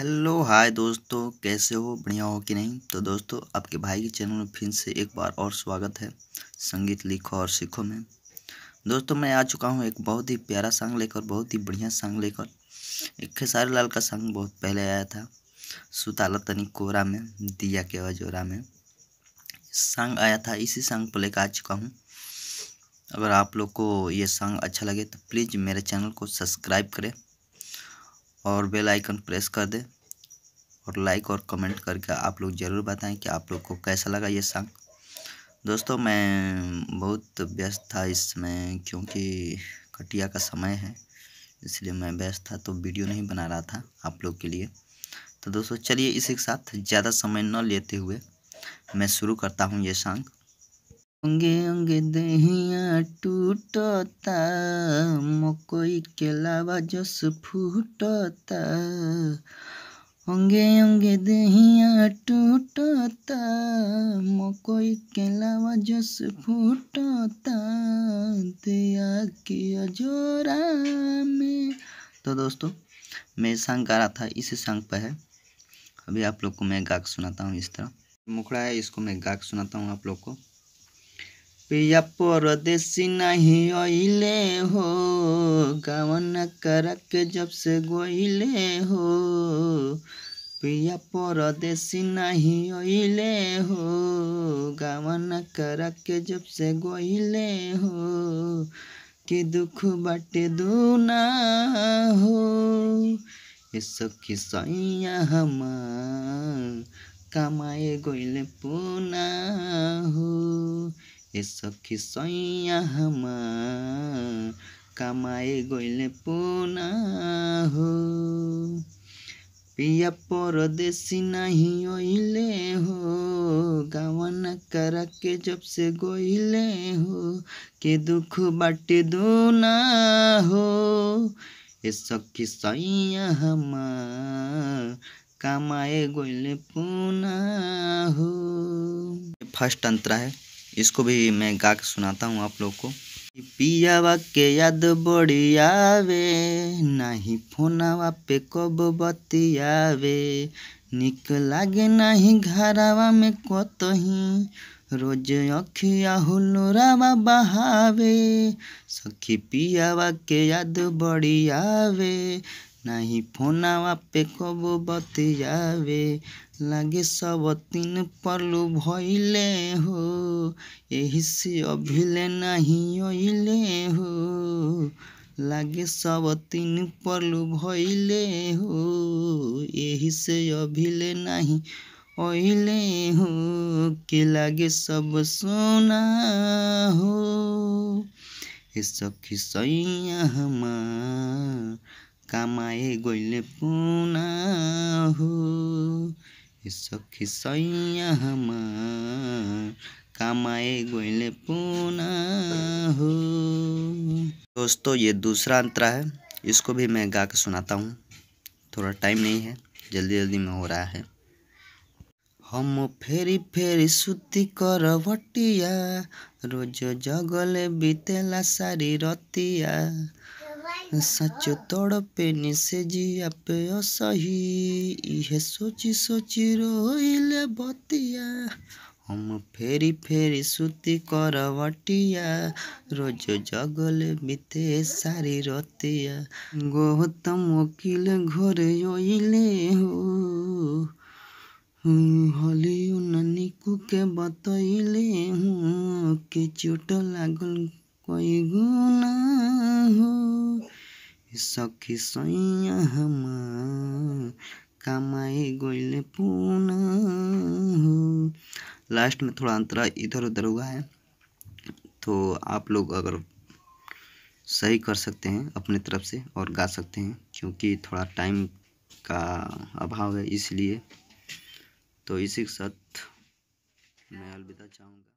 hello hi दोस्तों कैसे हो बढ़िया हो कि नहीं तो दोस्तों आपके भाई के चैनल में फिर से एक बार और स्वागत है संगीत लिखो और सीखो में दोस्तों मैं आ चुका हूँ एक बहुत ही प्यारा सॉन्ग लेकर बहुत ही बढ़िया सॉन्ग लेकर एक खेसारी लाल का सॉन्ग बहुत पहले आया था सुताला तनी कोरा में दिया के वजोरा में सांग आया था इसी सॉन्ग पर लेकर आ चुका हूँ अगर आप लोग को ये सॉन्ग अच्छा लगे तो प्लीज़ मेरे चैनल को सब्सक्राइब करें और बेल आइकन प्रेस कर दें और लाइक और कमेंट करके आप लोग ज़रूर बताएं कि आप लोग को कैसा लगा ये सॉन्ग दोस्तों मैं बहुत व्यस्त था इसमें क्योंकि कटिया का समय है इसलिए मैं व्यस्त था तो वीडियो नहीं बना रहा था आप लोग के लिए तो दोस्तों चलिए इसी के साथ ज़्यादा समय न लेते हुए मैं शुरू करता हूँ ये सॉन्ग अंगे अंगे दहिया टूटता मकई के लावा जस फूटता अंगे अंगे दहिया टूटता मकई के लावा जस फूटता दया के अजोरा में तो दोस्तों मैं संग गा रहा था इसी संग पर है अभी आप लोग को मैं गाक सुनाता हूँ इस तरह मुखड़ा है इसको मैं गाक सुनाता हूँ आप लोग को पिया परदेसी नाही अइले हो गावन करक जब से गइले हो पिया परदेसी नाही अइले हो गावन करक जब से गइले हो कि दुख बाटे दूना हो सखी सैया हम कमाए गइले पुना हो ए सखी सैया हम कमाए गइले पुना हो पिया परदेसी नहीं ओइले हो गावन करा के जब से गोइले हो के दुख बाटे दूना हो ए सखी सैया हम कमाए गोइले पुना हो फर्स्ट तंत्र है इसको भी मैं गा के सुनाता हूँ आप लोग को पियावा के याद बड़ियावे नहीं फोनावा पे कब बतियावे निक लागे नहीं घरावा में ही रोज अखिया हुलुरावा बहावे सखी पियावा के याद बड़ियावे नाही फोनवा पे कब बतियावे लागे सब तीन पलू भैले हो यही से अभिले नहीं अइले हो लगे सब तीन पलू भइले हो एही से अभिले नहीं अइले हो कि लगे सब सोना हो सखी सैया हमार कमाए গইলে পুনা হো সখী সৈয়া আমার हो दोस्तों ये दूसरा अंतरा है इसको भी मैं गा के सुनाता हूँ थोड़ा टाइम नहीं है जल्दी जल्दी में हो रहा है हम फेरी फेरी सुती वटिया रोज जगले बीतेला सारी रतिया साँचो तड़पे से जिया पे असही इहे सोची सोची रोइले बतिया हम फेरी फेरी सुती करवटिया रोज जगल बीते सारी रतिया गौतम वकील घर ओइले हो हलियो ननिकू के बतैले हूँ के चोट लागल कई गुना हो सखी सैया हम कमाई गोइले हो लास्ट में थोड़ा अंतरा इधर उधर हुआ है तो आप लोग अगर सही कर सकते हैं अपने तरफ से और गा सकते हैं क्योंकि थोड़ा टाइम का अभाव है इसलिए तो इसी के साथ मैं अलविदा चाहूँगा